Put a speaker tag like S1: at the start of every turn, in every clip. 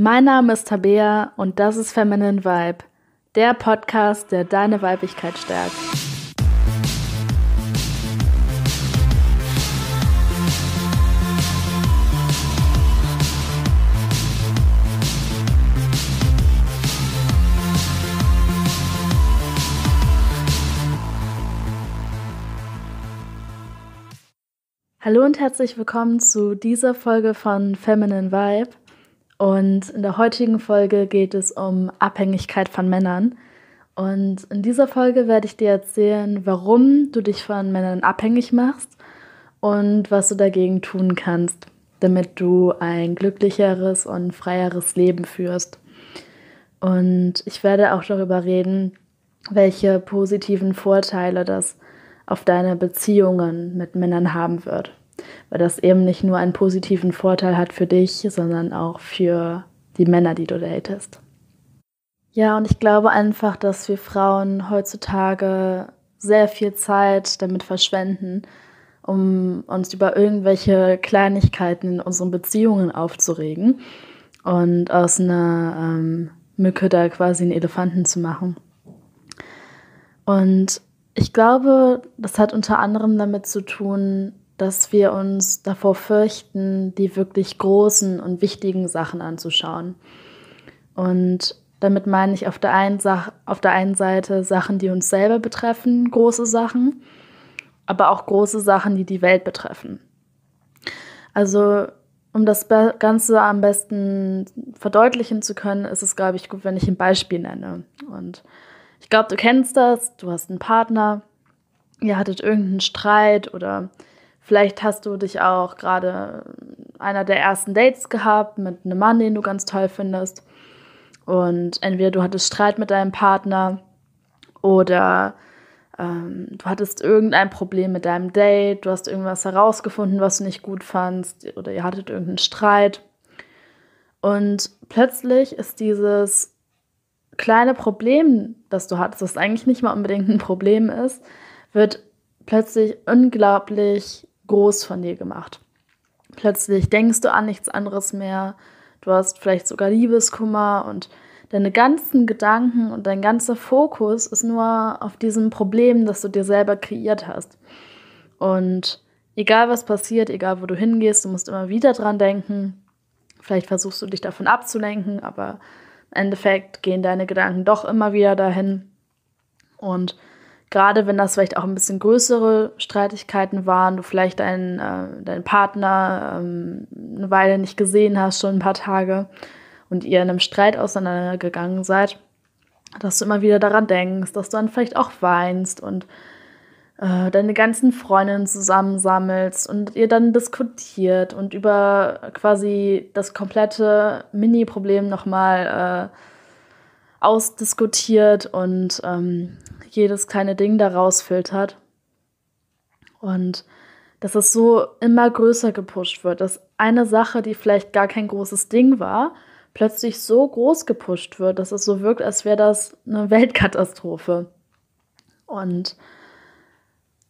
S1: Mein Name ist Tabea und das ist Feminine Vibe, der Podcast, der deine Weiblichkeit stärkt. Hallo und herzlich willkommen zu dieser Folge von Feminine Vibe. Und in der heutigen Folge geht es um Abhängigkeit von Männern. Und in dieser Folge werde ich dir erzählen, warum du dich von Männern abhängig machst und was du dagegen tun kannst, damit du ein glücklicheres und freieres Leben führst. Und ich werde auch darüber reden, welche positiven Vorteile das auf deine Beziehungen mit Männern haben wird weil das eben nicht nur einen positiven Vorteil hat für dich, sondern auch für die Männer, die du datest. Ja, und ich glaube einfach, dass wir Frauen heutzutage sehr viel Zeit damit verschwenden, um uns über irgendwelche Kleinigkeiten in unseren Beziehungen aufzuregen und aus einer ähm, Mücke da quasi einen Elefanten zu machen. Und ich glaube, das hat unter anderem damit zu tun, dass wir uns davor fürchten, die wirklich großen und wichtigen Sachen anzuschauen. Und damit meine ich auf der, einen auf der einen Seite Sachen, die uns selber betreffen, große Sachen, aber auch große Sachen, die die Welt betreffen. Also um das Ganze am besten verdeutlichen zu können, ist es, glaube ich, gut, wenn ich ein Beispiel nenne. Und ich glaube, du kennst das, du hast einen Partner, ihr hattet irgendeinen Streit oder Vielleicht hast du dich auch gerade äh, einer der ersten Dates gehabt mit einem Mann, den du ganz toll findest. Und entweder du hattest Streit mit deinem Partner oder ähm, du hattest irgendein Problem mit deinem Date, du hast irgendwas herausgefunden, was du nicht gut fandst oder ihr hattet irgendeinen Streit. Und plötzlich ist dieses kleine Problem, das du hattest, das eigentlich nicht mal unbedingt ein Problem ist, wird plötzlich unglaublich groß von dir gemacht. Plötzlich denkst du an nichts anderes mehr. Du hast vielleicht sogar Liebeskummer und deine ganzen Gedanken und dein ganzer Fokus ist nur auf diesem Problem, das du dir selber kreiert hast. Und egal was passiert, egal wo du hingehst, du musst immer wieder dran denken. Vielleicht versuchst du dich davon abzulenken, aber im Endeffekt gehen deine Gedanken doch immer wieder dahin. Und gerade wenn das vielleicht auch ein bisschen größere Streitigkeiten waren, du vielleicht deinen, äh, deinen Partner ähm, eine Weile nicht gesehen hast, schon ein paar Tage und ihr in einem Streit auseinandergegangen seid, dass du immer wieder daran denkst, dass du dann vielleicht auch weinst und äh, deine ganzen Freundinnen zusammensammelst und ihr dann diskutiert und über quasi das komplette Mini-Problem nochmal äh, ausdiskutiert und ähm, jedes kleine Ding da rausfiltert. Und dass es so immer größer gepusht wird, dass eine Sache, die vielleicht gar kein großes Ding war, plötzlich so groß gepusht wird, dass es so wirkt, als wäre das eine Weltkatastrophe. Und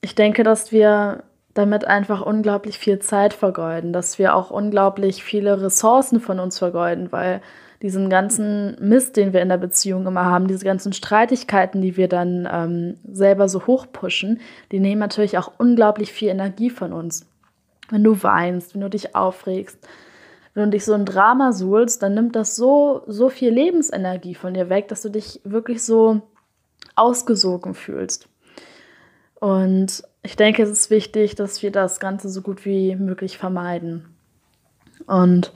S1: ich denke, dass wir damit einfach unglaublich viel Zeit vergeuden, dass wir auch unglaublich viele Ressourcen von uns vergeuden, weil diesen ganzen Mist, den wir in der Beziehung immer haben, diese ganzen Streitigkeiten, die wir dann ähm, selber so hochpushen, die nehmen natürlich auch unglaublich viel Energie von uns. Wenn du weinst, wenn du dich aufregst, wenn du dich so ein Drama suhlst, dann nimmt das so, so viel Lebensenergie von dir weg, dass du dich wirklich so ausgesogen fühlst. Und ich denke, es ist wichtig, dass wir das Ganze so gut wie möglich vermeiden. Und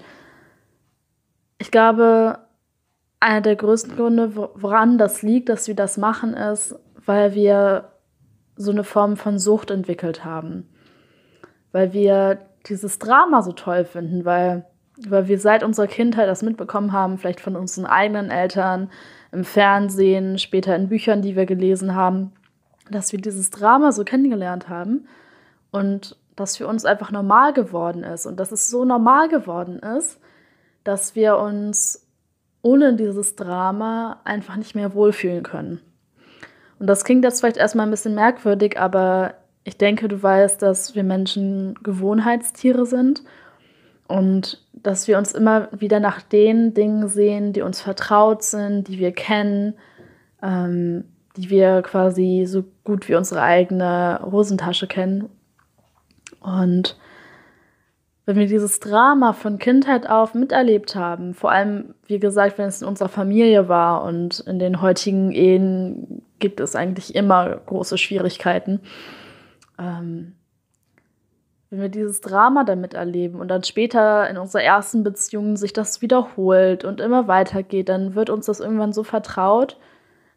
S1: ich glaube, einer der größten Gründe, woran das liegt, dass wir das machen, ist, weil wir so eine Form von Sucht entwickelt haben. Weil wir dieses Drama so toll finden, weil, weil wir seit unserer Kindheit das mitbekommen haben, vielleicht von unseren eigenen Eltern, im Fernsehen, später in Büchern, die wir gelesen haben, dass wir dieses Drama so kennengelernt haben und das für uns einfach normal geworden ist und dass es so normal geworden ist, dass wir uns ohne dieses Drama einfach nicht mehr wohlfühlen können. Und das klingt jetzt vielleicht erstmal ein bisschen merkwürdig, aber ich denke, du weißt, dass wir Menschen Gewohnheitstiere sind und dass wir uns immer wieder nach den Dingen sehen, die uns vertraut sind, die wir kennen, ähm, die wir quasi so gut wie unsere eigene Hosentasche kennen. Und wenn wir dieses Drama von Kindheit auf miterlebt haben, vor allem, wie gesagt, wenn es in unserer Familie war und in den heutigen Ehen gibt es eigentlich immer große Schwierigkeiten, ähm, wenn wir dieses Drama damit erleben und dann später in unserer ersten Beziehung sich das wiederholt und immer weitergeht, dann wird uns das irgendwann so vertraut,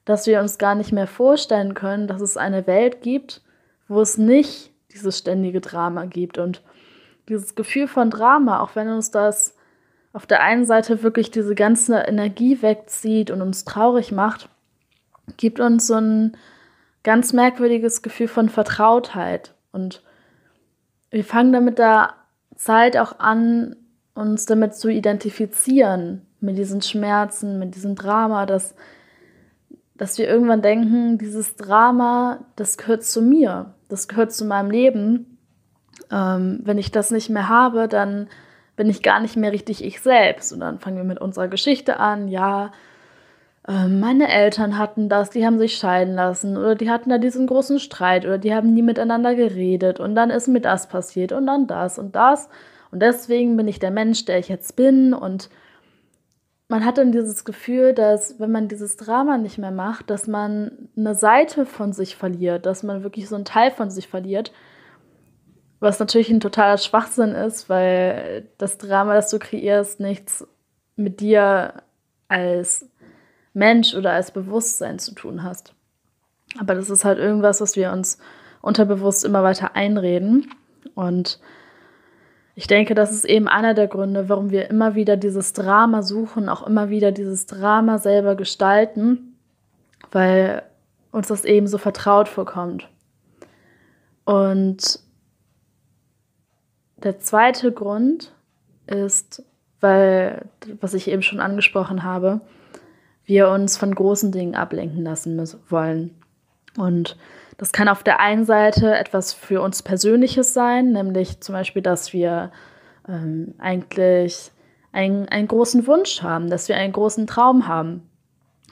S1: dass wir uns gar nicht mehr vorstellen können, dass es eine Welt gibt, wo es nicht dieses ständige Drama gibt und dieses Gefühl von Drama, auch wenn uns das auf der einen Seite wirklich diese ganze Energie wegzieht und uns traurig macht, gibt uns so ein ganz merkwürdiges Gefühl von Vertrautheit. Und wir fangen damit da Zeit auch an, uns damit zu identifizieren, mit diesen Schmerzen, mit diesem Drama, dass, dass wir irgendwann denken, dieses Drama, das gehört zu mir, das gehört zu meinem Leben ähm, wenn ich das nicht mehr habe, dann bin ich gar nicht mehr richtig ich selbst. Und dann fangen wir mit unserer Geschichte an. Ja, äh, meine Eltern hatten das, die haben sich scheiden lassen oder die hatten da diesen großen Streit oder die haben nie miteinander geredet und dann ist mir das passiert und dann das und das. Und deswegen bin ich der Mensch, der ich jetzt bin. Und man hat dann dieses Gefühl, dass wenn man dieses Drama nicht mehr macht, dass man eine Seite von sich verliert, dass man wirklich so einen Teil von sich verliert was natürlich ein totaler Schwachsinn ist, weil das Drama, das du kreierst, nichts mit dir als Mensch oder als Bewusstsein zu tun hast. Aber das ist halt irgendwas, was wir uns unterbewusst immer weiter einreden. Und ich denke, das ist eben einer der Gründe, warum wir immer wieder dieses Drama suchen, auch immer wieder dieses Drama selber gestalten, weil uns das eben so vertraut vorkommt. Und der zweite Grund ist, weil, was ich eben schon angesprochen habe, wir uns von großen Dingen ablenken lassen wollen. Und das kann auf der einen Seite etwas für uns Persönliches sein, nämlich zum Beispiel, dass wir ähm, eigentlich einen, einen großen Wunsch haben, dass wir einen großen Traum haben.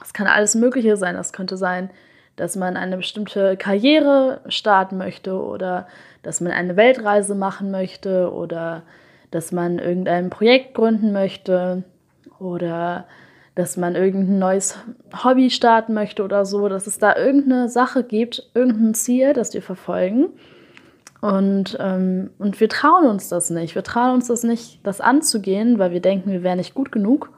S1: Das kann alles Mögliche sein. Das könnte sein, dass man eine bestimmte Karriere starten möchte oder dass man eine Weltreise machen möchte oder dass man irgendein Projekt gründen möchte oder dass man irgendein neues Hobby starten möchte oder so, dass es da irgendeine Sache gibt, irgendein Ziel, das wir verfolgen. Und, ähm, und wir trauen uns das nicht. Wir trauen uns das nicht, das anzugehen, weil wir denken, wir wären nicht gut genug.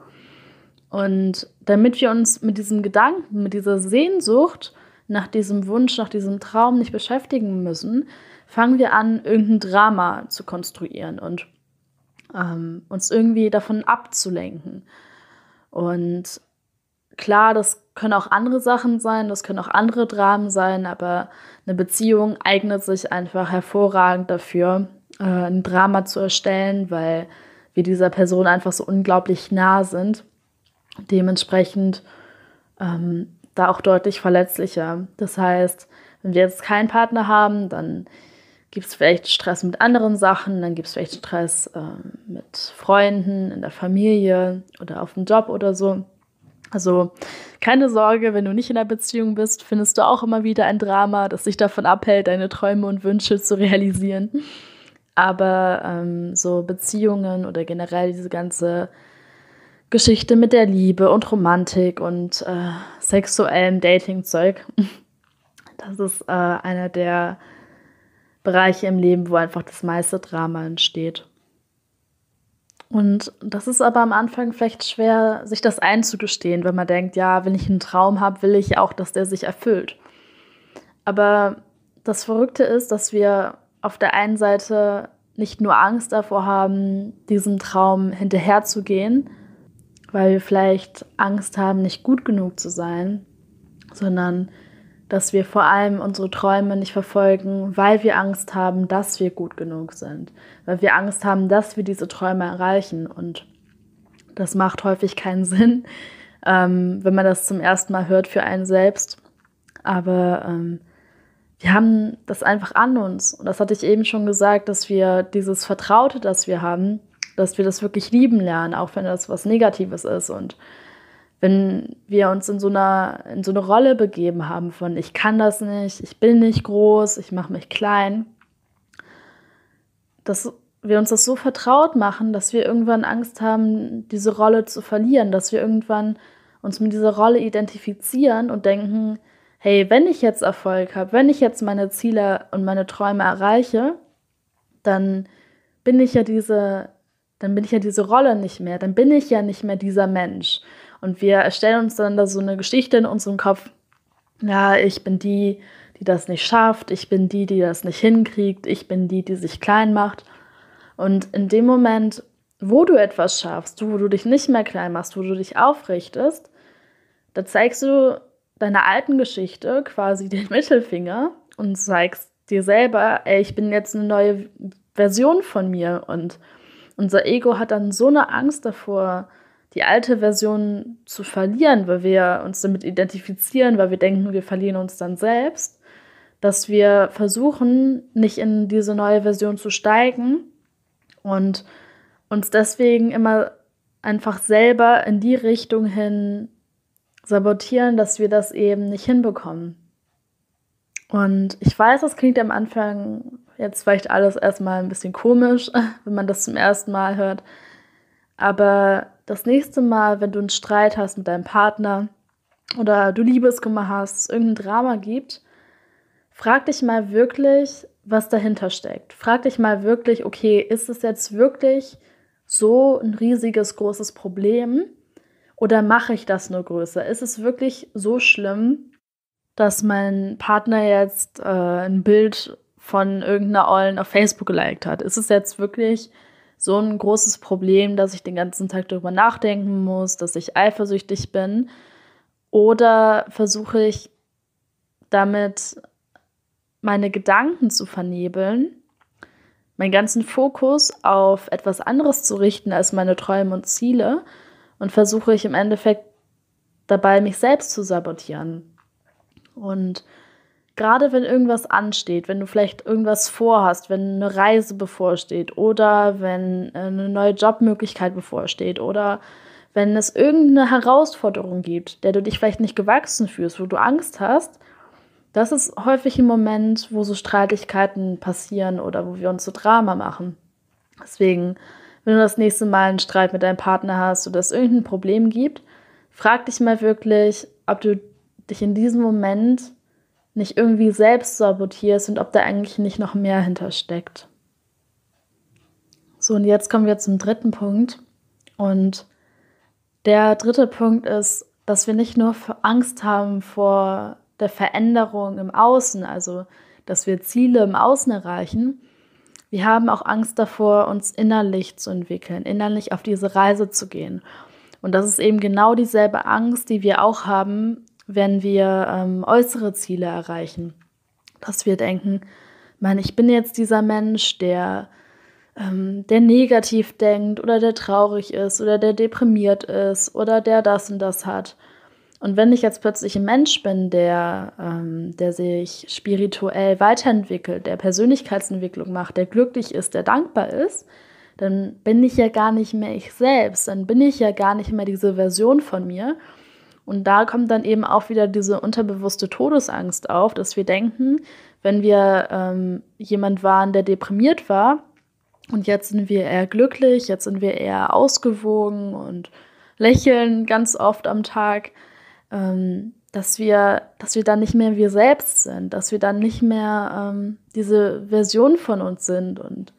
S1: Und damit wir uns mit diesem Gedanken, mit dieser Sehnsucht nach diesem Wunsch, nach diesem Traum nicht beschäftigen müssen, fangen wir an, irgendein Drama zu konstruieren und ähm, uns irgendwie davon abzulenken. Und klar, das können auch andere Sachen sein, das können auch andere Dramen sein, aber eine Beziehung eignet sich einfach hervorragend dafür, äh, ein Drama zu erstellen, weil wir dieser Person einfach so unglaublich nah sind. Dementsprechend ähm, da auch deutlich verletzlicher. Das heißt, wenn wir jetzt keinen Partner haben, dann gibt es vielleicht Stress mit anderen Sachen, dann gibt es vielleicht Stress äh, mit Freunden, in der Familie oder auf dem Job oder so. Also keine Sorge, wenn du nicht in der Beziehung bist, findest du auch immer wieder ein Drama, das dich davon abhält, deine Träume und Wünsche zu realisieren. Aber ähm, so Beziehungen oder generell diese ganze Geschichte mit der Liebe und Romantik und äh, sexuellem Dating-Zeug. Das ist äh, einer der Bereiche im Leben, wo einfach das meiste Drama entsteht. Und das ist aber am Anfang vielleicht schwer, sich das einzugestehen, wenn man denkt, ja, wenn ich einen Traum habe, will ich auch, dass der sich erfüllt. Aber das Verrückte ist, dass wir auf der einen Seite nicht nur Angst davor haben, diesem Traum hinterherzugehen, weil wir vielleicht Angst haben, nicht gut genug zu sein, sondern dass wir vor allem unsere Träume nicht verfolgen, weil wir Angst haben, dass wir gut genug sind, weil wir Angst haben, dass wir diese Träume erreichen. Und das macht häufig keinen Sinn, ähm, wenn man das zum ersten Mal hört für einen selbst. Aber ähm, wir haben das einfach an uns. Und das hatte ich eben schon gesagt, dass wir dieses Vertraute, das wir haben, dass wir das wirklich lieben lernen, auch wenn das was Negatives ist. Und wenn wir uns in so, einer, in so eine Rolle begeben haben von, ich kann das nicht, ich bin nicht groß, ich mache mich klein, dass wir uns das so vertraut machen, dass wir irgendwann Angst haben, diese Rolle zu verlieren, dass wir irgendwann uns mit dieser Rolle identifizieren und denken, hey, wenn ich jetzt Erfolg habe, wenn ich jetzt meine Ziele und meine Träume erreiche, dann bin ich ja diese dann bin ich ja diese Rolle nicht mehr, dann bin ich ja nicht mehr dieser Mensch. Und wir erstellen uns dann da so eine Geschichte in unserem Kopf. Ja, ich bin die, die das nicht schafft, ich bin die, die das nicht hinkriegt, ich bin die, die sich klein macht. Und in dem Moment, wo du etwas schaffst, wo du dich nicht mehr klein machst, wo du dich aufrichtest, da zeigst du deiner alten Geschichte quasi den Mittelfinger und zeigst dir selber, ey, ich bin jetzt eine neue Version von mir und unser Ego hat dann so eine Angst davor, die alte Version zu verlieren, weil wir uns damit identifizieren, weil wir denken, wir verlieren uns dann selbst, dass wir versuchen, nicht in diese neue Version zu steigen und uns deswegen immer einfach selber in die Richtung hin sabotieren, dass wir das eben nicht hinbekommen. Und ich weiß, das klingt am Anfang jetzt vielleicht alles erstmal ein bisschen komisch, wenn man das zum ersten Mal hört. Aber das nächste Mal, wenn du einen Streit hast mit deinem Partner oder du Liebeskummer hast, irgendein Drama gibt, frag dich mal wirklich, was dahinter steckt. Frag dich mal wirklich, okay, ist es jetzt wirklich so ein riesiges, großes Problem? Oder mache ich das nur größer? Ist es wirklich so schlimm, dass mein Partner jetzt äh, ein Bild von irgendeiner Ollen auf Facebook geliked hat. Ist es jetzt wirklich so ein großes Problem, dass ich den ganzen Tag darüber nachdenken muss, dass ich eifersüchtig bin? Oder versuche ich damit meine Gedanken zu vernebeln, meinen ganzen Fokus auf etwas anderes zu richten als meine Träume und Ziele und versuche ich im Endeffekt dabei, mich selbst zu sabotieren. Und gerade wenn irgendwas ansteht, wenn du vielleicht irgendwas vorhast, wenn eine Reise bevorsteht oder wenn äh, eine neue Jobmöglichkeit bevorsteht oder wenn es irgendeine Herausforderung gibt, der du dich vielleicht nicht gewachsen fühlst, wo du Angst hast, das ist häufig ein Moment, wo so Streitigkeiten passieren oder wo wir uns so Drama machen. Deswegen, wenn du das nächste Mal einen Streit mit deinem Partner hast oder es irgendein Problem gibt, frag dich mal wirklich, ob du dich in diesem Moment nicht irgendwie selbst sabotierst und ob da eigentlich nicht noch mehr hintersteckt. So, und jetzt kommen wir zum dritten Punkt. Und der dritte Punkt ist, dass wir nicht nur Angst haben vor der Veränderung im Außen, also dass wir Ziele im Außen erreichen, wir haben auch Angst davor, uns innerlich zu entwickeln, innerlich auf diese Reise zu gehen. Und das ist eben genau dieselbe Angst, die wir auch haben, wenn wir ähm, äußere Ziele erreichen. Dass wir denken, Mann, ich bin jetzt dieser Mensch, der, ähm, der negativ denkt oder der traurig ist oder der deprimiert ist oder der das und das hat. Und wenn ich jetzt plötzlich ein Mensch bin, der, ähm, der sich spirituell weiterentwickelt, der Persönlichkeitsentwicklung macht, der glücklich ist, der dankbar ist, dann bin ich ja gar nicht mehr ich selbst, dann bin ich ja gar nicht mehr diese Version von mir, und da kommt dann eben auch wieder diese unterbewusste Todesangst auf, dass wir denken, wenn wir ähm, jemand waren, der deprimiert war, und jetzt sind wir eher glücklich, jetzt sind wir eher ausgewogen und lächeln ganz oft am Tag, ähm, dass wir, dass wir dann nicht mehr wir selbst sind, dass wir dann nicht mehr ähm, diese Version von uns sind und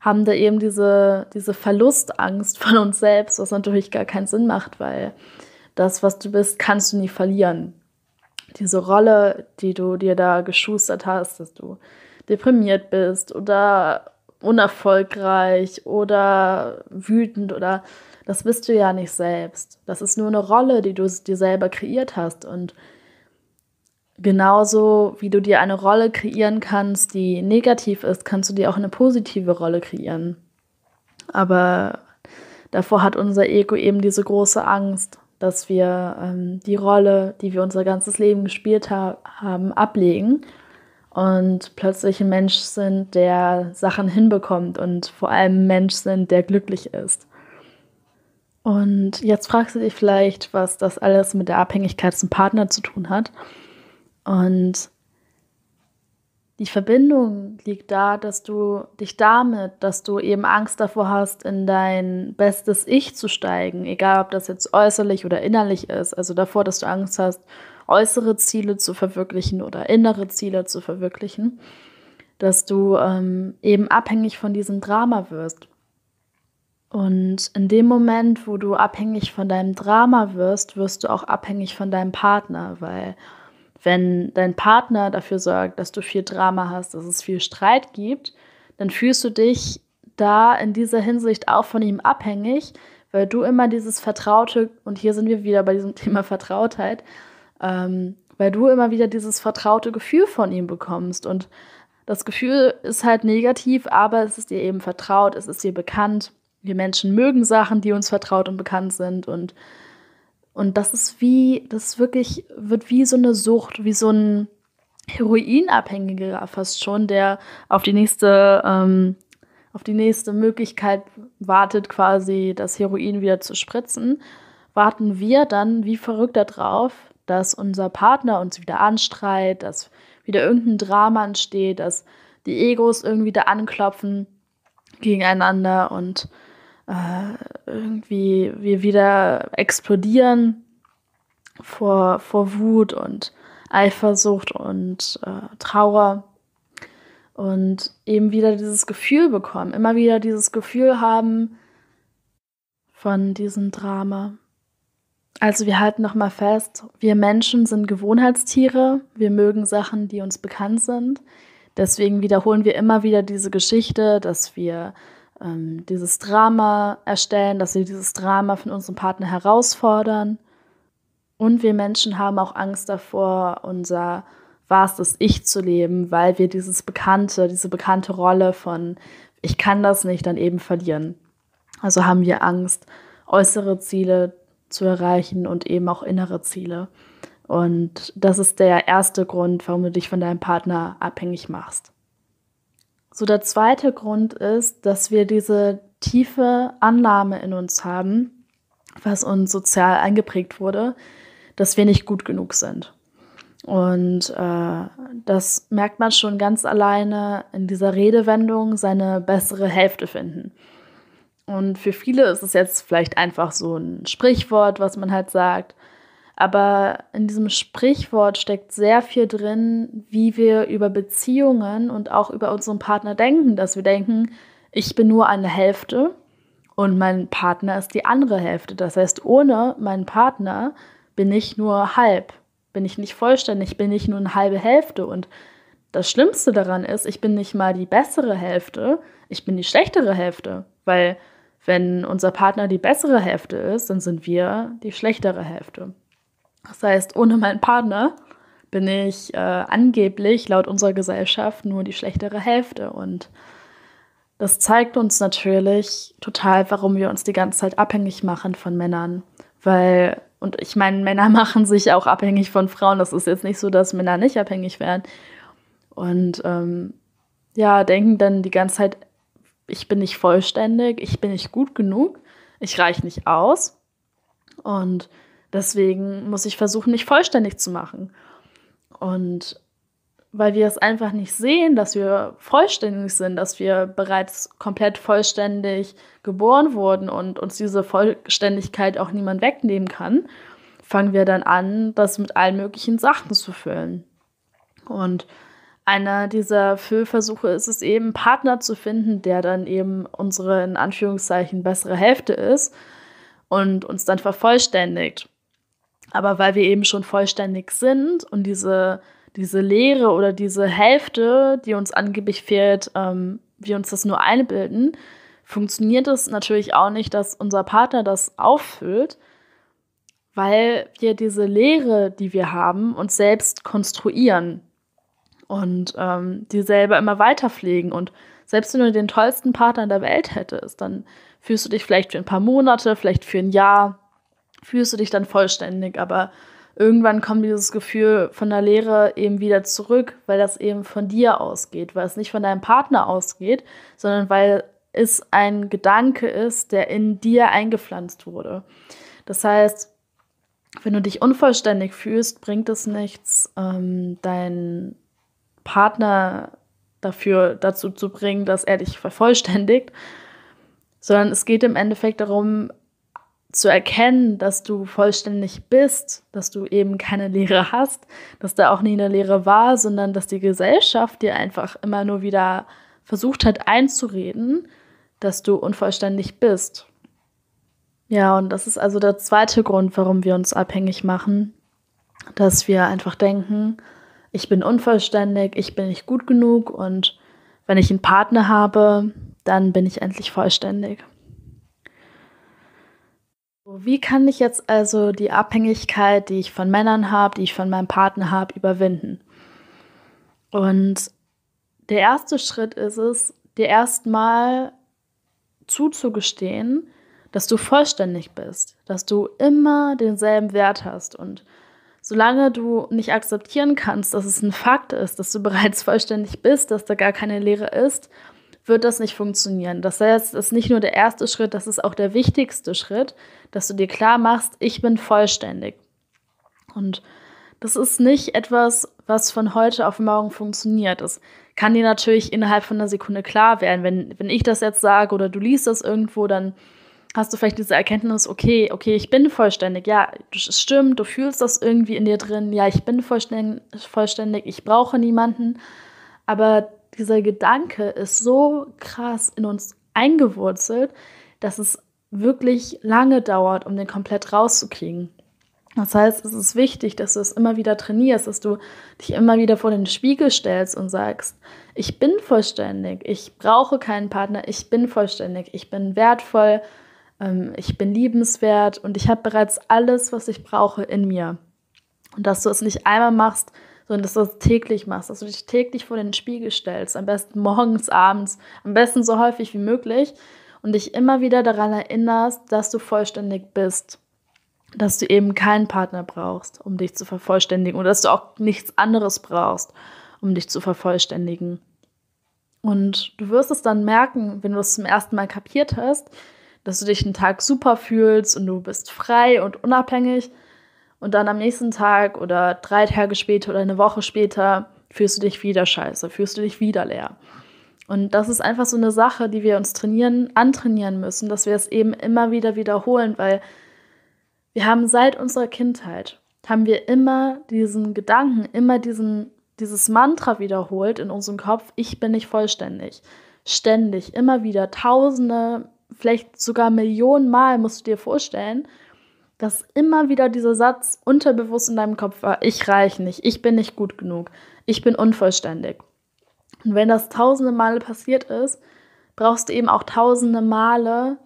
S1: haben da eben diese, diese Verlustangst von uns selbst, was natürlich gar keinen Sinn macht, weil das, was du bist, kannst du nie verlieren. Diese Rolle, die du dir da geschustert hast, dass du deprimiert bist oder unerfolgreich oder wütend oder das bist du ja nicht selbst. Das ist nur eine Rolle, die du dir selber kreiert hast. Und genauso wie du dir eine Rolle kreieren kannst, die negativ ist, kannst du dir auch eine positive Rolle kreieren. Aber davor hat unser Ego eben diese große Angst dass wir ähm, die Rolle, die wir unser ganzes Leben gespielt ha haben, ablegen und plötzlich ein Mensch sind, der Sachen hinbekommt und vor allem ein Mensch sind, der glücklich ist. Und jetzt fragst du dich vielleicht, was das alles mit der Abhängigkeit zum Partner zu tun hat. Und die Verbindung liegt da, dass du dich damit, dass du eben Angst davor hast, in dein bestes Ich zu steigen, egal ob das jetzt äußerlich oder innerlich ist, also davor, dass du Angst hast, äußere Ziele zu verwirklichen oder innere Ziele zu verwirklichen, dass du ähm, eben abhängig von diesem Drama wirst. Und in dem Moment, wo du abhängig von deinem Drama wirst, wirst du auch abhängig von deinem Partner, weil wenn dein Partner dafür sorgt, dass du viel Drama hast, dass es viel Streit gibt, dann fühlst du dich da in dieser Hinsicht auch von ihm abhängig, weil du immer dieses Vertraute, und hier sind wir wieder bei diesem Thema Vertrautheit, ähm, weil du immer wieder dieses vertraute Gefühl von ihm bekommst. Und das Gefühl ist halt negativ, aber es ist dir eben vertraut, es ist dir bekannt. Wir Menschen mögen Sachen, die uns vertraut und bekannt sind. Und und das ist wie, das wirklich wird wie so eine Sucht, wie so ein Heroinabhängiger fast schon, der auf die nächste, ähm, auf die nächste Möglichkeit wartet, quasi das Heroin wieder zu spritzen. Warten wir dann wie verrückt darauf, dass unser Partner uns wieder anstreit, dass wieder irgendein Drama entsteht, dass die Egos irgendwie da anklopfen gegeneinander und äh, irgendwie wir wieder explodieren vor, vor Wut und Eifersucht und äh, Trauer und eben wieder dieses Gefühl bekommen, immer wieder dieses Gefühl haben von diesem Drama. Also wir halten nochmal fest, wir Menschen sind Gewohnheitstiere, wir mögen Sachen, die uns bekannt sind. Deswegen wiederholen wir immer wieder diese Geschichte, dass wir ähm, dieses Drama erstellen, dass wir dieses Drama von unserem Partner herausfordern. Und wir Menschen haben auch Angst davor, unser wahrstes Ich zu leben, weil wir dieses bekannte, diese bekannte Rolle von ich kann das nicht dann eben verlieren. Also haben wir Angst, äußere Ziele zu erreichen und eben auch innere Ziele. Und das ist der erste Grund, warum du dich von deinem Partner abhängig machst. So der zweite Grund ist, dass wir diese tiefe Annahme in uns haben, was uns sozial eingeprägt wurde, dass wir nicht gut genug sind. Und äh, das merkt man schon ganz alleine in dieser Redewendung, seine bessere Hälfte finden. Und für viele ist es jetzt vielleicht einfach so ein Sprichwort, was man halt sagt. Aber in diesem Sprichwort steckt sehr viel drin, wie wir über Beziehungen und auch über unseren Partner denken, dass wir denken, ich bin nur eine Hälfte und mein Partner ist die andere Hälfte. Das heißt, ohne meinen Partner bin ich nur halb, bin ich nicht vollständig, bin ich nur eine halbe Hälfte. Und das Schlimmste daran ist, ich bin nicht mal die bessere Hälfte, ich bin die schlechtere Hälfte. Weil wenn unser Partner die bessere Hälfte ist, dann sind wir die schlechtere Hälfte. Das heißt, ohne meinen Partner bin ich äh, angeblich laut unserer Gesellschaft nur die schlechtere Hälfte. Und das zeigt uns natürlich total, warum wir uns die ganze Zeit abhängig machen von Männern. Weil, und ich meine, Männer machen sich auch abhängig von Frauen. Das ist jetzt nicht so, dass Männer nicht abhängig werden. Und ähm, ja, denken dann die ganze Zeit, ich bin nicht vollständig, ich bin nicht gut genug, ich reiche nicht aus. Und Deswegen muss ich versuchen, mich vollständig zu machen. Und weil wir es einfach nicht sehen, dass wir vollständig sind, dass wir bereits komplett vollständig geboren wurden und uns diese Vollständigkeit auch niemand wegnehmen kann, fangen wir dann an, das mit allen möglichen Sachen zu füllen. Und einer dieser Füllversuche ist es eben, einen Partner zu finden, der dann eben unsere in Anführungszeichen bessere Hälfte ist und uns dann vervollständigt. Aber weil wir eben schon vollständig sind und diese, diese Leere oder diese Hälfte, die uns angeblich fehlt, ähm, wir uns das nur einbilden, funktioniert es natürlich auch nicht, dass unser Partner das auffüllt, weil wir diese Leere, die wir haben, uns selbst konstruieren und ähm, die selber immer weiter pflegen. Und selbst wenn du den tollsten Partner in der Welt hättest, dann fühlst du dich vielleicht für ein paar Monate, vielleicht für ein Jahr fühlst du dich dann vollständig, aber irgendwann kommt dieses Gefühl von der Lehre eben wieder zurück, weil das eben von dir ausgeht, weil es nicht von deinem Partner ausgeht, sondern weil es ein Gedanke ist, der in dir eingepflanzt wurde. Das heißt, wenn du dich unvollständig fühlst, bringt es nichts, ähm, deinen Partner dafür dazu zu bringen, dass er dich vervollständigt, sondern es geht im Endeffekt darum, zu erkennen, dass du vollständig bist, dass du eben keine Lehre hast, dass da auch nie eine Lehre war, sondern dass die Gesellschaft dir einfach immer nur wieder versucht hat einzureden, dass du unvollständig bist. Ja, und das ist also der zweite Grund, warum wir uns abhängig machen, dass wir einfach denken, ich bin unvollständig, ich bin nicht gut genug und wenn ich einen Partner habe, dann bin ich endlich vollständig. Wie kann ich jetzt also die Abhängigkeit, die ich von Männern habe, die ich von meinem Partner habe, überwinden? Und der erste Schritt ist es, dir erstmal zuzugestehen, dass du vollständig bist, dass du immer denselben Wert hast. Und solange du nicht akzeptieren kannst, dass es ein Fakt ist, dass du bereits vollständig bist, dass da gar keine Lehre ist, wird das nicht funktionieren. Das heißt, es ist nicht nur der erste Schritt, das ist auch der wichtigste Schritt, dass du dir klar machst, ich bin vollständig. Und das ist nicht etwas, was von heute auf morgen funktioniert. Das kann dir natürlich innerhalb von einer Sekunde klar werden. Wenn, wenn ich das jetzt sage oder du liest das irgendwo, dann hast du vielleicht diese Erkenntnis, okay, okay, ich bin vollständig. Ja, es stimmt, du fühlst das irgendwie in dir drin. Ja, ich bin vollständig ich brauche niemanden. Aber dieser Gedanke ist so krass in uns eingewurzelt, dass es wirklich lange dauert, um den komplett rauszukriegen. Das heißt, es ist wichtig, dass du es immer wieder trainierst, dass du dich immer wieder vor den Spiegel stellst und sagst, ich bin vollständig, ich brauche keinen Partner, ich bin vollständig, ich bin wertvoll, ähm, ich bin liebenswert und ich habe bereits alles, was ich brauche in mir. Und dass du es nicht einmal machst, sondern dass du das täglich machst, dass du dich täglich vor den Spiegel stellst, am besten morgens, abends, am besten so häufig wie möglich und dich immer wieder daran erinnerst, dass du vollständig bist, dass du eben keinen Partner brauchst, um dich zu vervollständigen oder dass du auch nichts anderes brauchst, um dich zu vervollständigen. Und du wirst es dann merken, wenn du es zum ersten Mal kapiert hast, dass du dich einen Tag super fühlst und du bist frei und unabhängig und dann am nächsten Tag oder drei Tage später oder eine Woche später fühlst du dich wieder scheiße, fühlst du dich wieder leer. Und das ist einfach so eine Sache, die wir uns trainieren, antrainieren müssen, dass wir es eben immer wieder wiederholen, weil wir haben seit unserer Kindheit, haben wir immer diesen Gedanken, immer diesen, dieses Mantra wiederholt in unserem Kopf, ich bin nicht vollständig. Ständig, immer wieder, tausende, vielleicht sogar Millionen Mal musst du dir vorstellen, dass immer wieder dieser Satz unterbewusst in deinem Kopf war, ich reich nicht, ich bin nicht gut genug, ich bin unvollständig. Und wenn das tausende Male passiert ist, brauchst du eben auch tausende Male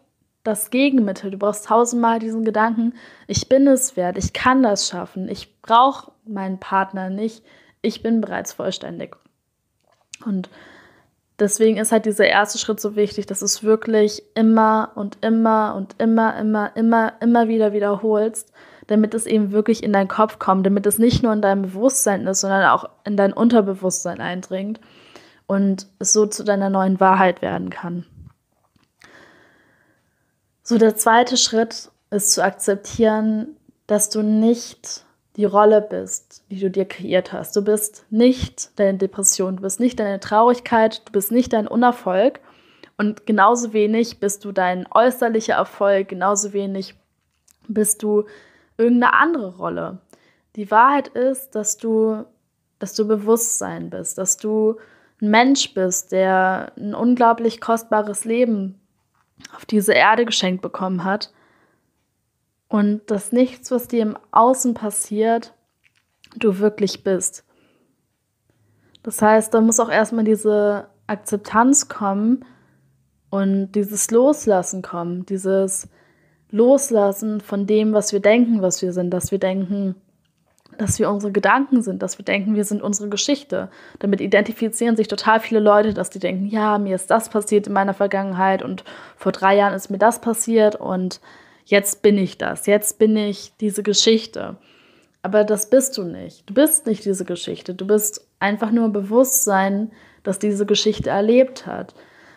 S1: das Gegenmittel. Du brauchst tausendmal diesen Gedanken, ich bin es wert, ich kann das schaffen, ich brauche meinen Partner nicht, ich bin bereits vollständig. Und Deswegen ist halt dieser erste Schritt so wichtig, dass du es wirklich immer und immer und immer, immer, immer, immer wieder wiederholst, damit es eben wirklich in deinen Kopf kommt, damit es nicht nur in deinem Bewusstsein ist, sondern auch in dein Unterbewusstsein eindringt und es so zu deiner neuen Wahrheit werden kann. So, der zweite Schritt ist zu akzeptieren, dass du nicht die Rolle bist, die du dir kreiert hast. Du bist nicht deine Depression, du bist nicht deine Traurigkeit, du bist nicht dein Unerfolg und genauso wenig bist du dein äußerlicher Erfolg, genauso wenig bist du irgendeine andere Rolle. Die Wahrheit ist, dass du, dass du Bewusstsein bist, dass du ein Mensch bist, der ein unglaublich kostbares Leben auf diese Erde geschenkt bekommen hat und dass nichts, was dir im Außen passiert, du wirklich bist. Das heißt, da muss auch erstmal diese Akzeptanz kommen und dieses Loslassen kommen, dieses Loslassen von dem, was wir denken, was wir sind, dass wir denken, dass wir unsere Gedanken sind, dass wir denken, wir sind unsere Geschichte. Damit identifizieren sich total viele Leute, dass die denken, ja, mir ist das passiert in meiner Vergangenheit und vor drei Jahren ist mir das passiert und jetzt bin ich das, jetzt bin ich diese Geschichte. Aber das bist du nicht. Du bist nicht diese Geschichte. Du bist einfach nur Bewusstsein, das diese Geschichte erlebt hat.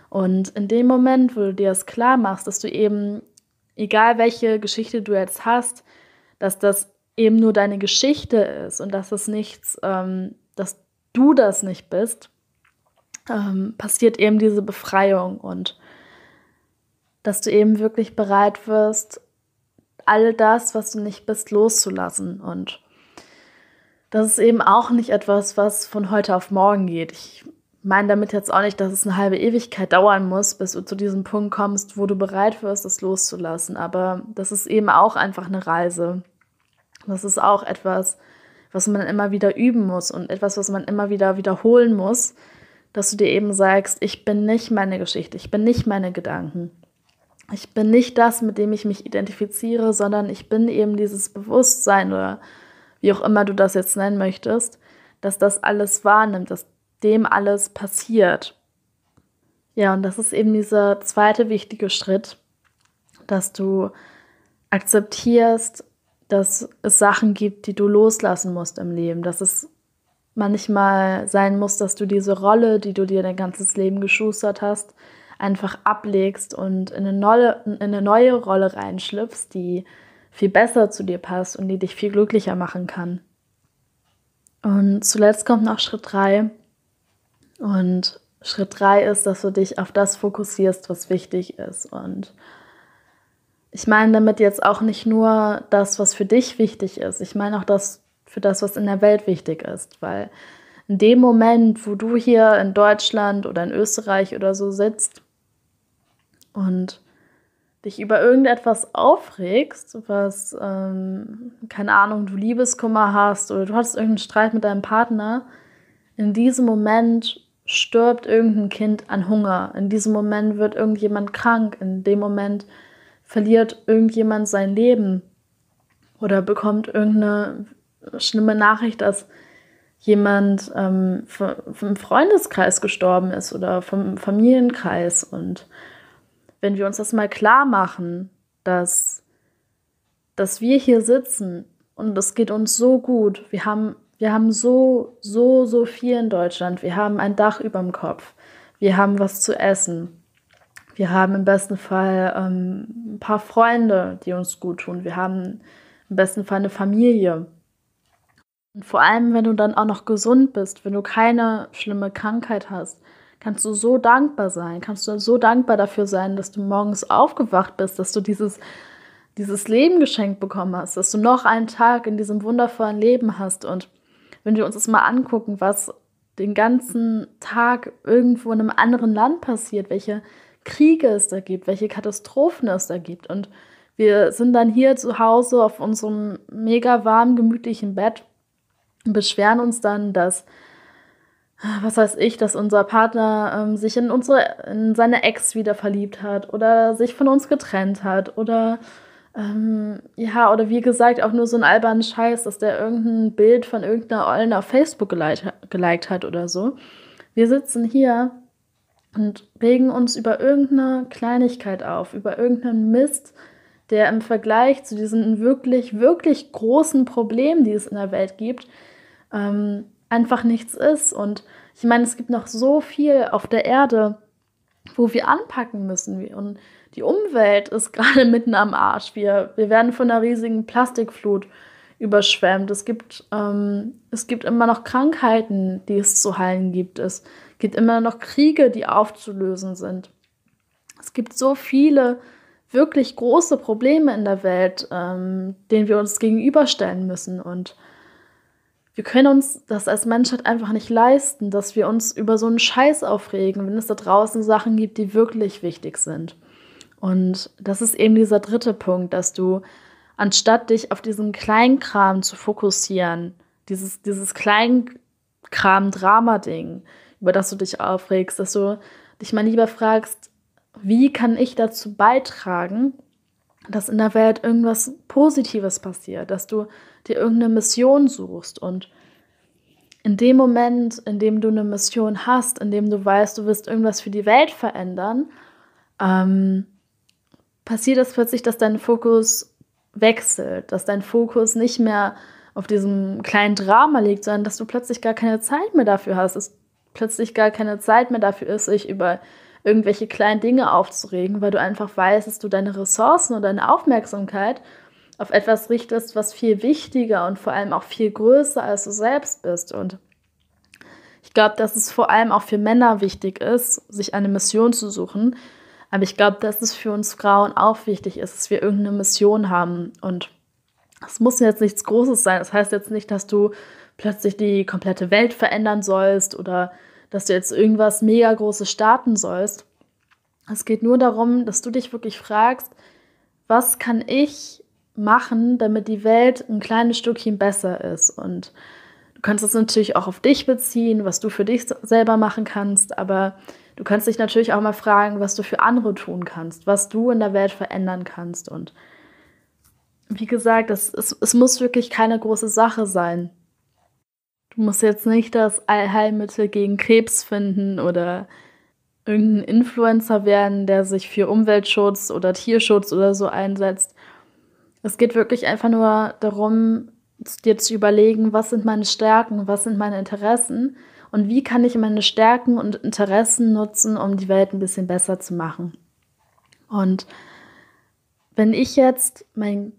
S1: Und in dem Moment, wo du dir das klar machst, dass du eben, egal welche Geschichte du jetzt hast, dass das eben nur deine Geschichte ist und dass es nichts, ähm, dass du das nicht bist, ähm, passiert eben diese Befreiung und dass du eben wirklich bereit wirst, all das, was du nicht bist, loszulassen. Und das ist eben auch nicht etwas, was von heute auf morgen geht. Ich meine damit jetzt auch nicht, dass es eine halbe Ewigkeit dauern muss, bis du zu diesem Punkt kommst, wo du bereit wirst, es loszulassen. Aber das ist eben auch einfach eine Reise. Das ist auch etwas, was man immer wieder üben muss und etwas, was man immer wieder wiederholen muss, dass du dir eben sagst, ich bin nicht meine Geschichte, ich bin nicht meine Gedanken ich bin nicht das, mit dem ich mich identifiziere, sondern ich bin eben dieses Bewusstsein oder wie auch immer du das jetzt nennen möchtest, dass das alles wahrnimmt, dass dem alles passiert. Ja, und das ist eben dieser zweite wichtige Schritt, dass du akzeptierst, dass es Sachen gibt, die du loslassen musst im Leben, dass es manchmal sein muss, dass du diese Rolle, die du dir dein ganzes Leben geschustert hast, einfach ablegst und in eine neue, in eine neue Rolle reinschlüpfst, die viel besser zu dir passt und die dich viel glücklicher machen kann. Und zuletzt kommt noch Schritt 3. Und Schritt 3 ist, dass du dich auf das fokussierst, was wichtig ist. Und ich meine damit jetzt auch nicht nur das, was für dich wichtig ist. Ich meine auch das für das, was in der Welt wichtig ist. Weil in dem Moment, wo du hier in Deutschland oder in Österreich oder so sitzt und dich über irgendetwas aufregst, was, ähm, keine Ahnung, du Liebeskummer hast oder du hattest irgendeinen Streit mit deinem Partner, in diesem Moment stirbt irgendein Kind an Hunger, in diesem Moment wird irgendjemand krank, in dem Moment verliert irgendjemand sein Leben oder bekommt irgendeine schlimme Nachricht, dass jemand ähm, vom Freundeskreis gestorben ist oder vom Familienkreis und wenn wir uns das mal klar machen, dass, dass wir hier sitzen und es geht uns so gut. Wir haben, wir haben so, so, so viel in Deutschland. Wir haben ein Dach über dem Kopf. Wir haben was zu essen. Wir haben im besten Fall ähm, ein paar Freunde, die uns gut tun. Wir haben im besten Fall eine Familie. Und vor allem, wenn du dann auch noch gesund bist, wenn du keine schlimme Krankheit hast, kannst du so dankbar sein, kannst du so dankbar dafür sein, dass du morgens aufgewacht bist, dass du dieses, dieses Leben geschenkt bekommen hast, dass du noch einen Tag in diesem wundervollen Leben hast. Und wenn wir uns das mal angucken, was den ganzen Tag irgendwo in einem anderen Land passiert, welche Kriege es da gibt, welche Katastrophen es da gibt. Und wir sind dann hier zu Hause auf unserem mega warmen, gemütlichen Bett und beschweren uns dann, dass was weiß ich, dass unser Partner ähm, sich in unsere, in seine Ex wieder verliebt hat oder sich von uns getrennt hat oder ähm, ja, oder wie gesagt, auch nur so einen albernen Scheiß, dass der irgendein Bild von irgendeiner Ollen auf Facebook geliked hat oder so. Wir sitzen hier und regen uns über irgendeine Kleinigkeit auf, über irgendeinen Mist, der im Vergleich zu diesen wirklich, wirklich großen Problemen, die es in der Welt gibt, ähm, einfach nichts ist. Und ich meine, es gibt noch so viel auf der Erde, wo wir anpacken müssen. Und die Umwelt ist gerade mitten am Arsch. Wir, wir werden von einer riesigen Plastikflut überschwemmt. Es gibt, ähm, es gibt immer noch Krankheiten, die es zu heilen gibt. Es gibt immer noch Kriege, die aufzulösen sind. Es gibt so viele wirklich große Probleme in der Welt, ähm, denen wir uns gegenüberstellen müssen. Und wir können uns das als Menschheit einfach nicht leisten, dass wir uns über so einen Scheiß aufregen, wenn es da draußen Sachen gibt, die wirklich wichtig sind. Und das ist eben dieser dritte Punkt, dass du, anstatt dich auf diesen Kleinkram zu fokussieren, dieses, dieses Kleinkram-Drama-Ding, über das du dich aufregst, dass du dich mal lieber fragst, wie kann ich dazu beitragen, dass in der Welt irgendwas Positives passiert, dass du dir irgendeine Mission suchst und in dem Moment, in dem du eine Mission hast, in dem du weißt, du wirst irgendwas für die Welt verändern, ähm, passiert es plötzlich, dass dein Fokus wechselt, dass dein Fokus nicht mehr auf diesem kleinen Drama liegt, sondern dass du plötzlich gar keine Zeit mehr dafür hast, dass plötzlich gar keine Zeit mehr dafür ist, sich über irgendwelche kleinen Dinge aufzuregen, weil du einfach weißt, dass du deine Ressourcen und deine Aufmerksamkeit auf etwas richtest, was viel wichtiger und vor allem auch viel größer als du selbst bist. Und ich glaube, dass es vor allem auch für Männer wichtig ist, sich eine Mission zu suchen. Aber ich glaube, dass es für uns Frauen auch wichtig ist, dass wir irgendeine Mission haben. Und es muss jetzt nichts Großes sein. Das heißt jetzt nicht, dass du plötzlich die komplette Welt verändern sollst oder dass du jetzt irgendwas mega Großes starten sollst. Es geht nur darum, dass du dich wirklich fragst, was kann ich machen, damit die Welt ein kleines Stückchen besser ist. Und du kannst es natürlich auch auf dich beziehen, was du für dich selber machen kannst, aber du kannst dich natürlich auch mal fragen, was du für andere tun kannst, was du in der Welt verändern kannst. Und wie gesagt, es, es, es muss wirklich keine große Sache sein. Du musst jetzt nicht das Allheilmittel gegen Krebs finden oder irgendein Influencer werden, der sich für Umweltschutz oder Tierschutz oder so einsetzt. Es geht wirklich einfach nur darum, dir zu überlegen, was sind meine Stärken, was sind meine Interessen und wie kann ich meine Stärken und Interessen nutzen, um die Welt ein bisschen besser zu machen. Und wenn ich jetzt meinen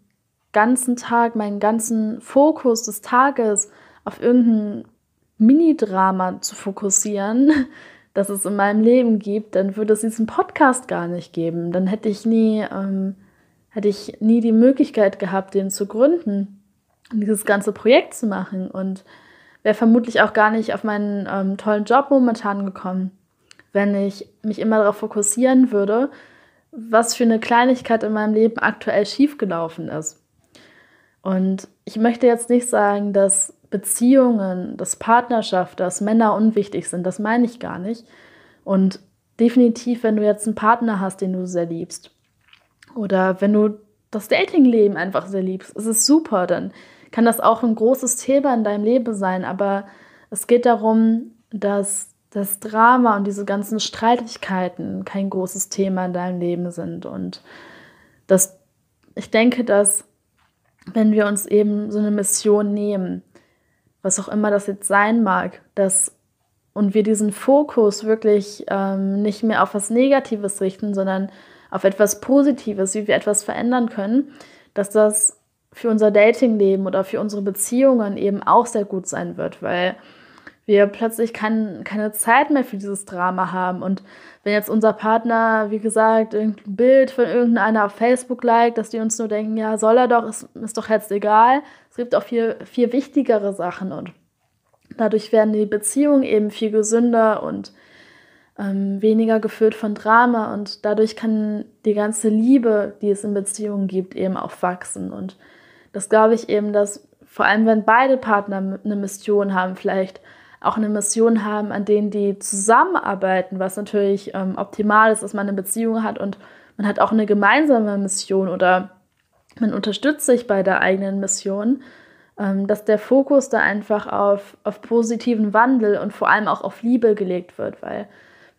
S1: ganzen Tag, meinen ganzen Fokus des Tages auf irgendein Mini-Drama zu fokussieren, das es in meinem Leben gibt, dann würde es diesen Podcast gar nicht geben. Dann hätte ich nie ähm, hätte ich nie die Möglichkeit gehabt, den zu gründen und dieses ganze Projekt zu machen und wäre vermutlich auch gar nicht auf meinen ähm, tollen Job momentan gekommen, wenn ich mich immer darauf fokussieren würde, was für eine Kleinigkeit in meinem Leben aktuell schiefgelaufen ist. Und ich möchte jetzt nicht sagen, dass Beziehungen, dass Partnerschaft, dass Männer unwichtig sind, das meine ich gar nicht. Und definitiv, wenn du jetzt einen Partner hast, den du sehr liebst, oder wenn du das Datingleben einfach sehr liebst, es ist super, dann kann das auch ein großes Thema in deinem Leben sein. Aber es geht darum, dass das Drama und diese ganzen Streitigkeiten kein großes Thema in deinem Leben sind. Und das, ich denke, dass wenn wir uns eben so eine Mission nehmen, was auch immer das jetzt sein mag, dass und wir diesen Fokus wirklich ähm, nicht mehr auf was Negatives richten, sondern auf etwas Positives, wie wir etwas verändern können, dass das für unser Datingleben oder für unsere Beziehungen eben auch sehr gut sein wird, weil wir plötzlich kein, keine Zeit mehr für dieses Drama haben. Und wenn jetzt unser Partner, wie gesagt, irgendein Bild von irgendeiner auf Facebook liked, dass die uns nur denken, ja, soll er doch, ist, ist doch jetzt egal. Es gibt auch viel, viel wichtigere Sachen und dadurch werden die Beziehungen eben viel gesünder und ähm, weniger gefüllt von Drama und dadurch kann die ganze Liebe, die es in Beziehungen gibt, eben auch wachsen. Und das glaube ich eben, dass vor allem, wenn beide Partner eine Mission haben, vielleicht auch eine Mission haben, an denen die zusammenarbeiten, was natürlich ähm, optimal ist, dass man eine Beziehung hat und man hat auch eine gemeinsame Mission oder man unterstützt sich bei der eigenen Mission, ähm, dass der Fokus da einfach auf, auf positiven Wandel und vor allem auch auf Liebe gelegt wird, weil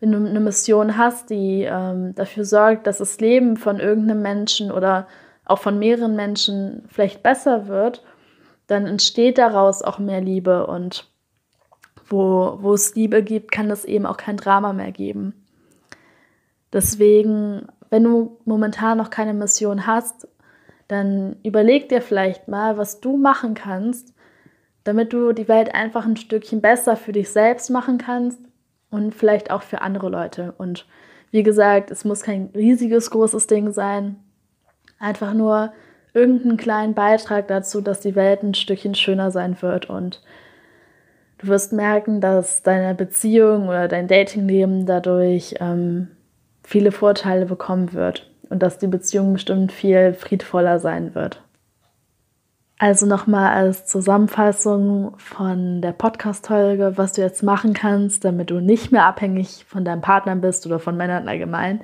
S1: wenn du eine ne Mission hast, die ähm, dafür sorgt, dass das Leben von irgendeinem Menschen oder auch von mehreren Menschen vielleicht besser wird, dann entsteht daraus auch mehr Liebe und wo, wo es Liebe gibt, kann es eben auch kein Drama mehr geben. Deswegen, wenn du momentan noch keine Mission hast, dann überleg dir vielleicht mal, was du machen kannst, damit du die Welt einfach ein Stückchen besser für dich selbst machen kannst und vielleicht auch für andere Leute. Und wie gesagt, es muss kein riesiges, großes Ding sein. Einfach nur irgendeinen kleinen Beitrag dazu, dass die Welt ein Stückchen schöner sein wird. Und du wirst merken, dass deine Beziehung oder dein Datingleben dadurch ähm, viele Vorteile bekommen wird. Und dass die Beziehung bestimmt viel friedvoller sein wird. Also nochmal als Zusammenfassung von der Podcast-Folge, was du jetzt machen kannst, damit du nicht mehr abhängig von deinem Partner bist oder von Männern allgemein,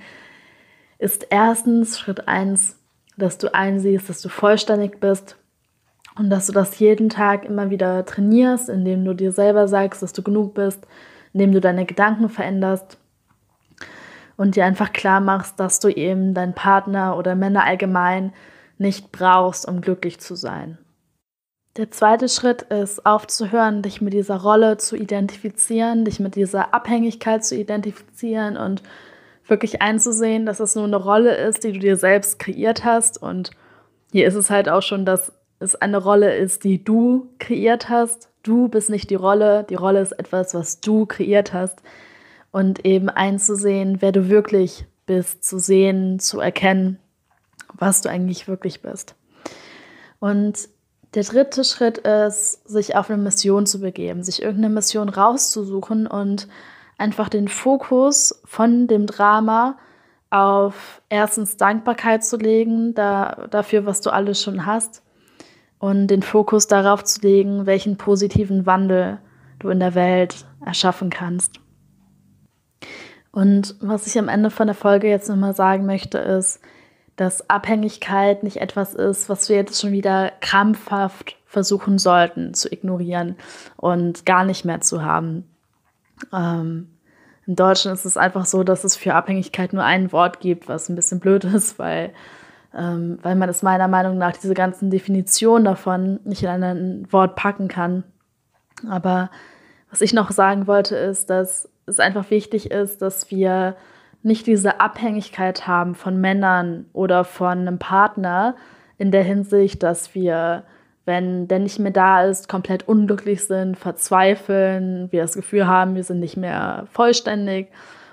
S1: ist erstens Schritt 1, dass du einsiehst, dass du vollständig bist und dass du das jeden Tag immer wieder trainierst, indem du dir selber sagst, dass du genug bist, indem du deine Gedanken veränderst und dir einfach klar machst, dass du eben deinen Partner oder Männer allgemein nicht brauchst, um glücklich zu sein. Der zweite Schritt ist aufzuhören, dich mit dieser Rolle zu identifizieren, dich mit dieser Abhängigkeit zu identifizieren und wirklich einzusehen, dass es nur eine Rolle ist, die du dir selbst kreiert hast. Und hier ist es halt auch schon, dass es eine Rolle ist, die du kreiert hast. Du bist nicht die Rolle, die Rolle ist etwas, was du kreiert hast. Und eben einzusehen, wer du wirklich bist, zu sehen, zu erkennen, was du eigentlich wirklich bist. Und der dritte Schritt ist, sich auf eine Mission zu begeben, sich irgendeine Mission rauszusuchen und einfach den Fokus von dem Drama auf erstens Dankbarkeit zu legen da, dafür, was du alles schon hast und den Fokus darauf zu legen, welchen positiven Wandel du in der Welt erschaffen kannst. Und was ich am Ende von der Folge jetzt nochmal sagen möchte, ist, dass Abhängigkeit nicht etwas ist, was wir jetzt schon wieder krampfhaft versuchen sollten zu ignorieren und gar nicht mehr zu haben. Ähm, in Deutschland ist es einfach so, dass es für Abhängigkeit nur ein Wort gibt, was ein bisschen blöd ist, weil, ähm, weil man es meiner Meinung nach diese ganzen Definitionen davon nicht in ein Wort packen kann. Aber was ich noch sagen wollte, ist, dass es einfach wichtig ist, dass wir nicht diese Abhängigkeit haben von Männern oder von einem Partner in der Hinsicht, dass wir, wenn der nicht mehr da ist, komplett unglücklich sind, verzweifeln, wir das Gefühl haben, wir sind nicht mehr vollständig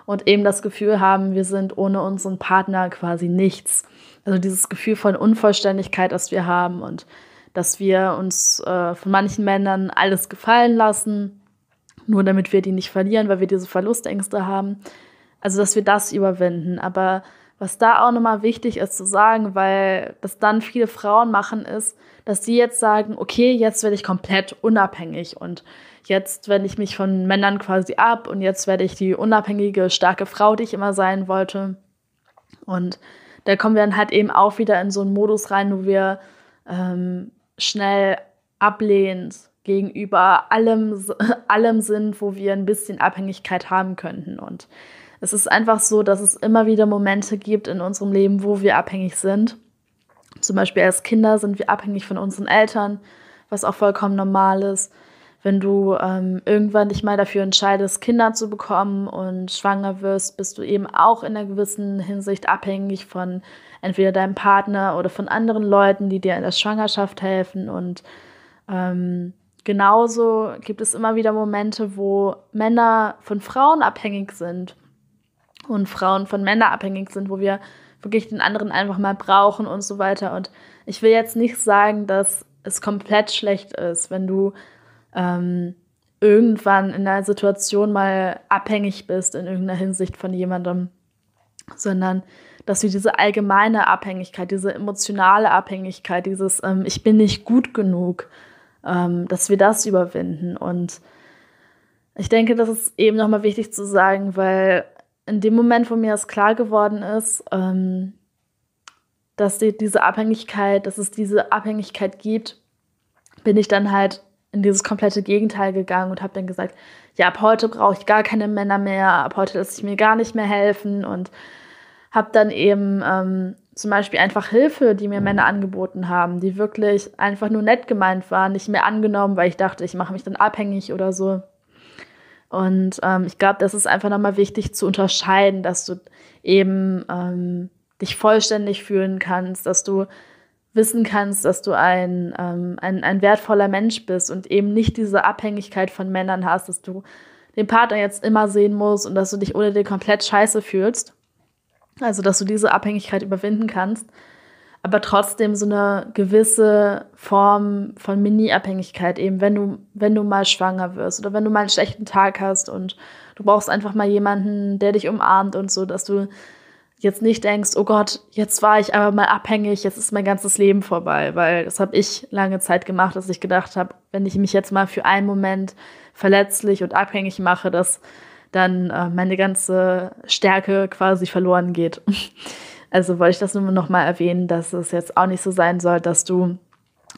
S1: und eben das Gefühl haben, wir sind ohne unseren Partner quasi nichts. Also dieses Gefühl von Unvollständigkeit, das wir haben und dass wir uns äh, von manchen Männern alles gefallen lassen, nur damit wir die nicht verlieren, weil wir diese Verlustängste haben. Also, dass wir das überwinden. Aber was da auch nochmal wichtig ist zu sagen, weil das dann viele Frauen machen, ist, dass sie jetzt sagen, okay, jetzt werde ich komplett unabhängig und jetzt wende ich mich von Männern quasi ab und jetzt werde ich die unabhängige, starke Frau, die ich immer sein wollte. Und da kommen wir dann halt eben auch wieder in so einen Modus rein, wo wir ähm, schnell ablehnend gegenüber allem, allem sind, wo wir ein bisschen Abhängigkeit haben könnten. Und es ist einfach so, dass es immer wieder Momente gibt in unserem Leben, wo wir abhängig sind. Zum Beispiel als Kinder sind wir abhängig von unseren Eltern, was auch vollkommen normal ist. Wenn du ähm, irgendwann dich mal dafür entscheidest, Kinder zu bekommen und schwanger wirst, bist du eben auch in einer gewissen Hinsicht abhängig von entweder deinem Partner oder von anderen Leuten, die dir in der Schwangerschaft helfen. Und ähm, genauso gibt es immer wieder Momente, wo Männer von Frauen abhängig sind und Frauen von Männern abhängig sind, wo wir wirklich den anderen einfach mal brauchen und so weiter. Und ich will jetzt nicht sagen, dass es komplett schlecht ist, wenn du ähm, irgendwann in einer Situation mal abhängig bist in irgendeiner Hinsicht von jemandem, sondern dass wir diese allgemeine Abhängigkeit, diese emotionale Abhängigkeit, dieses ähm, Ich bin nicht gut genug, ähm, dass wir das überwinden. Und ich denke, das ist eben nochmal wichtig zu sagen, weil in dem Moment, wo mir das klar geworden ist, ähm, dass die, diese Abhängigkeit, dass es diese Abhängigkeit gibt, bin ich dann halt in dieses komplette Gegenteil gegangen und habe dann gesagt, ja, ab heute brauche ich gar keine Männer mehr, ab heute lasse ich mir gar nicht mehr helfen und habe dann eben ähm, zum Beispiel einfach Hilfe, die mir Männer angeboten haben, die wirklich einfach nur nett gemeint waren, nicht mehr angenommen, weil ich dachte, ich mache mich dann abhängig oder so. Und ähm, ich glaube, das ist einfach nochmal wichtig zu unterscheiden, dass du eben ähm, dich vollständig fühlen kannst, dass du wissen kannst, dass du ein, ähm, ein, ein wertvoller Mensch bist und eben nicht diese Abhängigkeit von Männern hast, dass du den Partner jetzt immer sehen musst und dass du dich ohne den komplett scheiße fühlst. Also, dass du diese Abhängigkeit überwinden kannst aber trotzdem so eine gewisse Form von Mini-Abhängigkeit eben, wenn du, wenn du mal schwanger wirst oder wenn du mal einen schlechten Tag hast und du brauchst einfach mal jemanden, der dich umarmt und so, dass du jetzt nicht denkst, oh Gott, jetzt war ich aber mal abhängig, jetzt ist mein ganzes Leben vorbei, weil das habe ich lange Zeit gemacht, dass ich gedacht habe, wenn ich mich jetzt mal für einen Moment verletzlich und abhängig mache, dass dann äh, meine ganze Stärke quasi verloren geht. Also wollte ich das nur noch mal erwähnen, dass es jetzt auch nicht so sein soll, dass du,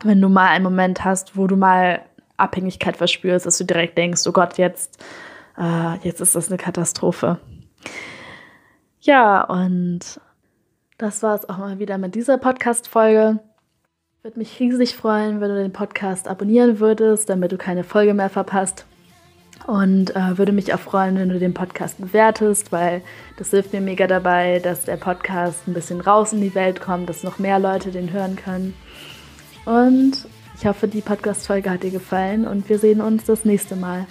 S1: wenn du mal einen Moment hast, wo du mal Abhängigkeit verspürst, dass du direkt denkst, oh Gott, jetzt, äh, jetzt ist das eine Katastrophe. Ja, und das war es auch mal wieder mit dieser Podcast-Folge. Würde mich riesig freuen, wenn du den Podcast abonnieren würdest, damit du keine Folge mehr verpasst. Und äh, würde mich auch freuen, wenn du den Podcast bewertest, weil das hilft mir mega dabei, dass der Podcast ein bisschen raus in die Welt kommt, dass noch mehr Leute den hören können. Und ich hoffe, die Podcast-Folge hat dir gefallen und wir sehen uns das nächste Mal.